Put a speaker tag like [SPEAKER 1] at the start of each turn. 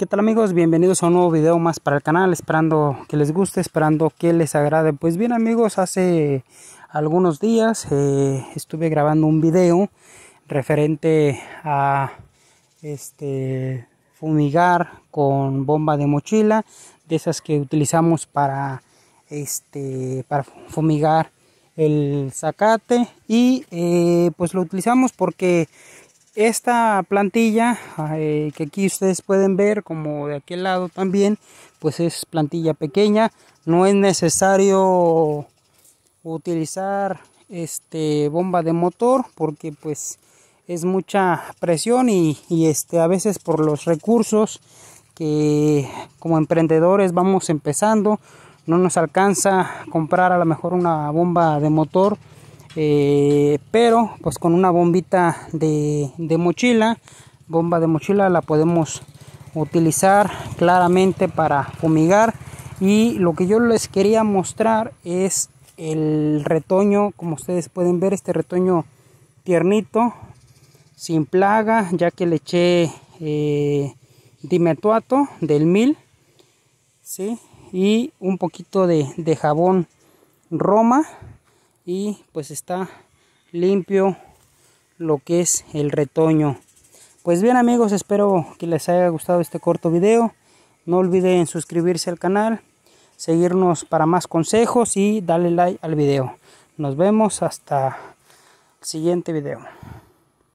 [SPEAKER 1] ¿Qué tal amigos? Bienvenidos a un nuevo video más para el canal, esperando que les guste, esperando que les agrade. Pues bien amigos, hace algunos días eh, estuve grabando un video referente a este fumigar con bomba de mochila, de esas que utilizamos para este para fumigar el zacate y eh, pues lo utilizamos porque esta plantilla eh, que aquí ustedes pueden ver como de aquel lado también pues es plantilla pequeña no es necesario utilizar este bomba de motor porque pues es mucha presión y, este a veces por los recursos que como emprendedores vamos empezando no nos alcanza comprar a lo mejor una bomba de motor eh, pero pues con una bombita de, mochila bomba de mochila la podemos utilizar claramente para fumigar y lo que yo les quería mostrar es el retoño como ustedes pueden ver este retoño tiernito sin plaga ya que le eché eh, dimetuato del mil y un poquito de jabón roma y pues está limpio lo que es el retoño pues bien amigos espero que les haya gustado este corto video no olviden suscribirse al canal seguirnos para más consejos y darle like al video nos vemos hasta el siguiente video